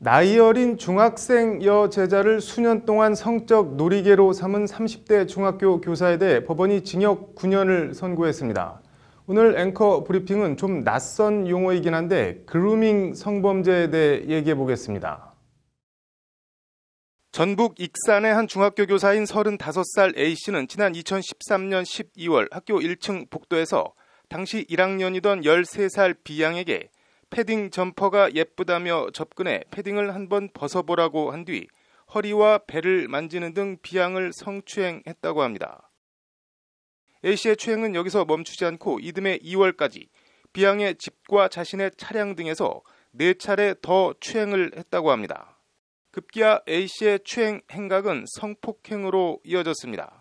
나이 어린 중학생 여제자를 수년 동안 성적 놀이개로 삼은 30대 중학교 교사에 대해 법원이 징역 9년을 선고했습니다. 오늘 앵커 브리핑은 좀 낯선 용어이긴 한데 그루밍 성범죄에 대해 얘기해 보겠습니다. 전북 익산의 한 중학교 교사인 35살 A씨는 지난 2013년 12월 학교 1층 복도에서 당시 1학년이던 13살 B양에게 패딩 점퍼가 예쁘다며 접근해 패딩을 한 번 벗어보라고 한 뒤 허리와 배를 만지는 등 비양을 성추행했다고 합니다. A씨의 추행은 여기서 멈추지 않고 이듬해 2월까지 비양의 집과 자신의 차량 등에서 4차례 더 추행을 했다고 합니다. 급기야 A씨의 추행 행각은 성폭행으로 이어졌습니다.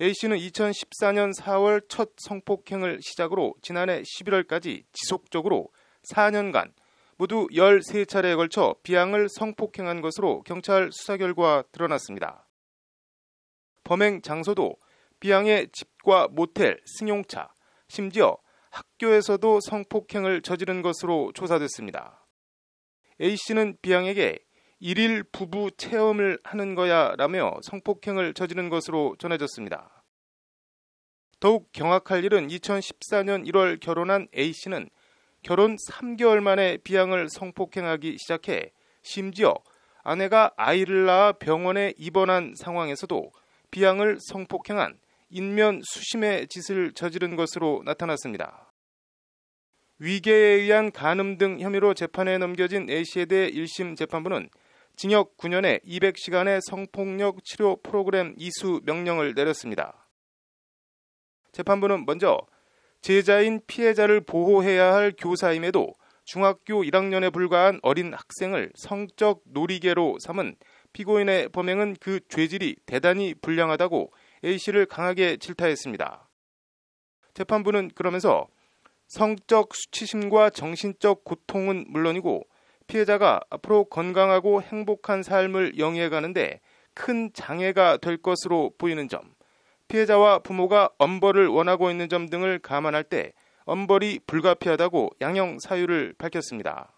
A씨는 2014년 4월 첫 성폭행을 시작으로 지난해 11월까지 지속적으로 4년간 모두 13차례에 걸쳐 비양을 성폭행한 것으로 경찰 수사 결과 드러났습니다. 범행 장소도 비양의 집과 모텔, 승용차, 심지어 학교에서도 성폭행을 저지른 것으로 조사됐습니다. A씨는 비양에게 일일 부부 체험을 하는 거야라며 성폭행을 저지른 것으로 전해졌습니다. 더욱 경악할 일은 2014년 1월 결혼한 A씨는 결혼 3개월 만에 비양을 성폭행하기 시작해 심지어 아내가 아이를 낳아 병원에 입원한 상황에서도 비양을 성폭행한 인면 수심의 짓을 저지른 것으로 나타났습니다. 위계에 의한 간음 등 혐의로 재판에 넘겨진 A씨에 대해 1심 재판부는 징역 9년에 200시간의 성폭력 치료 프로그램 이수 명령을 내렸습니다. 재판부는 먼저 제자인 피해자를 보호해야 할 교사임에도 중학교 1학년에 불과한 어린 학생을 성적 놀이개로 삼은 피고인의 범행은 그 죄질이 대단히 불량하다고 A씨를 강하게 질타했습니다. 재판부는 그러면서 성적 수치심과 정신적 고통은 물론이고 피해자가 앞으로 건강하고 행복한 삶을 영위해가는데 큰 장애가 될 것으로 보이는 점, 피해자와 부모가 엄벌을 원하고 있는 점 등을 감안할 때 엄벌이 불가피하다고 양형 사유를 밝혔습니다.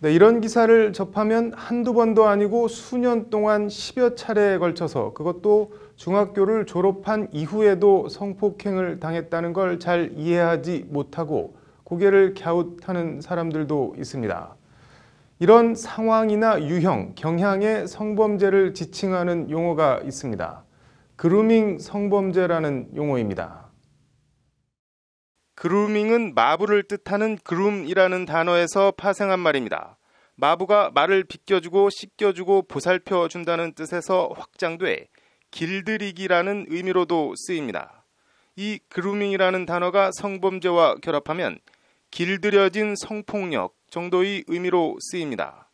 네, 이런 기사를 접하면 한두 번도 아니고 수년 동안 10여 차례에 걸쳐서 그것도 중학교를 졸업한 이후에도 성폭행을 당했다는 걸 잘 이해하지 못하고 고개를 갸웃하는 사람들도 있습니다. 이런 상황이나 유형, 경향의 성범죄를 지칭하는 용어가 있습니다. 그루밍 성범죄라는 용어입니다. 그루밍은 마부를 뜻하는 그룸이라는 단어에서 파생한 말입니다. 마부가 말을 비껴주고 씻겨주고 보살펴 준다는 뜻에서 확장돼 길들이기라는 의미로도 쓰입니다. 이 그루밍이라는 단어가 성범죄와 결합하면 길들여진 성폭력 정도의 의미로 쓰입니다.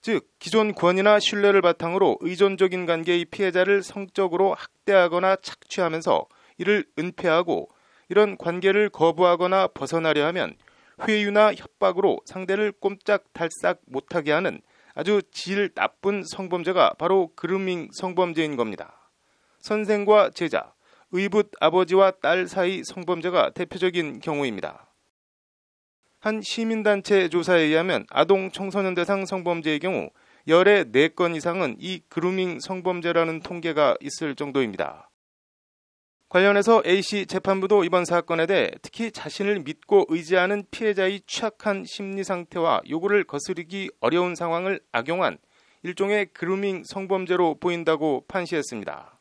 즉, 기존 권위나 신뢰를 바탕으로 의존적인 관계의 피해자를 성적으로 학대하거나 착취하면서 이를 은폐하고 이런 관계를 거부하거나 벗어나려 하면 회유나 협박으로 상대를 꼼짝달싹 못하게 하는 아주 질 나쁜 성범죄가 바로 그루밍 성범죄인 겁니다. 선생과 제자, 의붓 아버지와 딸 사이 성범죄가 대표적인 경우입니다. 한 시민단체 조사에 의하면 아동 청소년 대상 성범죄의 경우 열의 4건 이상은 이 그루밍 성범죄라는 통계가 있을 정도입니다. 관련해서 A씨 재판부도 이번 사건에 대해 특히 자신을 믿고 의지하는 피해자의 취약한 심리 상태와 요구를 거스르기 어려운 상황을 악용한 일종의 그루밍 성범죄로 보인다고 판시했습니다.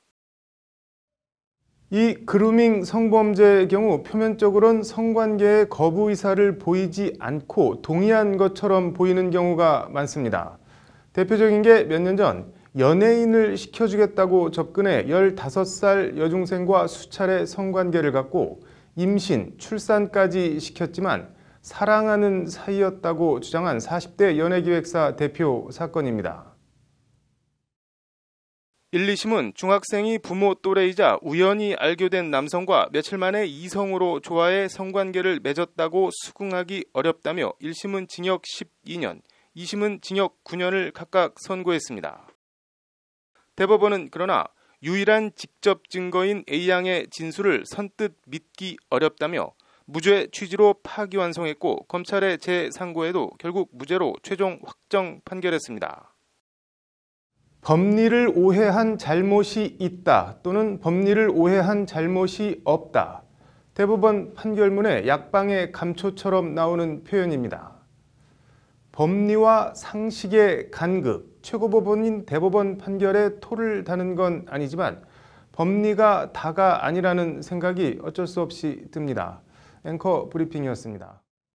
이 그루밍 성범죄의 경우 표면적으로는 성관계에 거부 의사를 보이지 않고 동의한 것처럼 보이는 경우가 많습니다. 대표적인 게 몇 년 전 연예인을 시켜주겠다고 접근해 15살 여중생과 수차례 성관계를 갖고 임신, 출산까지 시켰지만 사랑하는 사이였다고 주장한 40대 연예기획사 대표 사건입니다. 1, 2심은 중학생이 부모 또래이자 우연히 알게 된 남성과 며칠 만에 이성으로 좋아해 성관계를 맺었다고 수긍하기 어렵다며 1심은 징역 12년, 2심은 징역 9년을 각각 선고했습니다. 대법원은 그러나 유일한 직접 증거인 A양의 진술을 선뜻 믿기 어렵다며 무죄 취지로 파기완성했고 검찰의 재상고에도 결국 무죄로 최종 확정 판결했습니다. 법리를 오해한 잘못이 있다 또는 법리를 오해한 잘못이 없다. 대법원 판결문의 약방의 감초처럼 나오는 표현입니다. 법리와 상식의 간극, 최고법원인 대법원 판결에 토를 다는 건 아니지만 법리가 다가 아니라는 생각이 어쩔 수 없이 듭니다. 앵커 브리핑이었습니다.